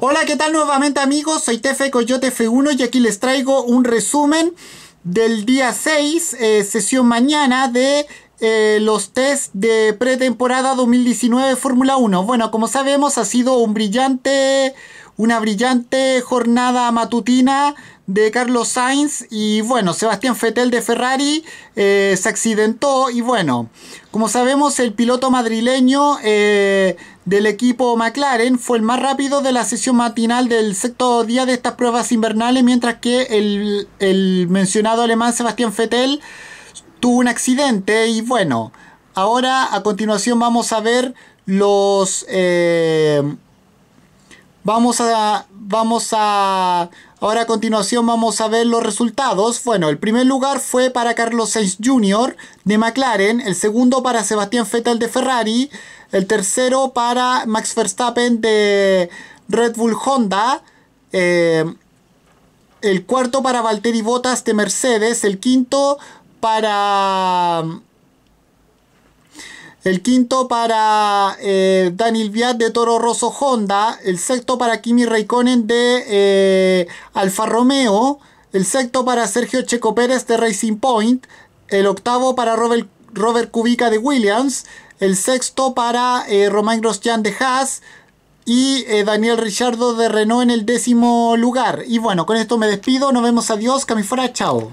Hola, ¿qué tal nuevamente amigos? Soy Tefe Coyote F1 y aquí les traigo un resumen del día 6, eh, sesión mañana de eh, los test de pretemporada 2019 Fórmula 1. Bueno, como sabemos ha sido un brillante una brillante jornada matutina de Carlos Sainz y bueno, Sebastián Fettel de Ferrari eh, se accidentó y bueno, como sabemos el piloto madrileño eh, del equipo McLaren fue el más rápido de la sesión matinal del sexto día de estas pruebas invernales, mientras que el, mencionado alemán Sebastián Fettel tuvo un accidente y bueno, ahora a continuación vamos a ver los... Eh, Vamos a, vamos a, ahora a continuación vamos a ver los resultados. Bueno, el primer lugar fue para Carlos Sainz Jr. de McLaren, el segundo para Sebastián Vettel de Ferrari, el tercero para Max Verstappen de Red Bull Honda, eh, el cuarto para Valtteri Bottas de Mercedes, el quinto para el quinto para eh, Daniel Viat de Toro Rosso Honda. El sexto para Kimi Raikkonen de eh, Alfa Romeo. El sexto para Sergio Checo Pérez de Racing Point. El octavo para Robert, Robert Kubica de Williams. El sexto para eh, Romain Grosjean de Haas. Y eh, Daniel Richardo de Renault en el décimo lugar. Y bueno, con esto me despido. Nos vemos. Adiós. Camifora. Chao.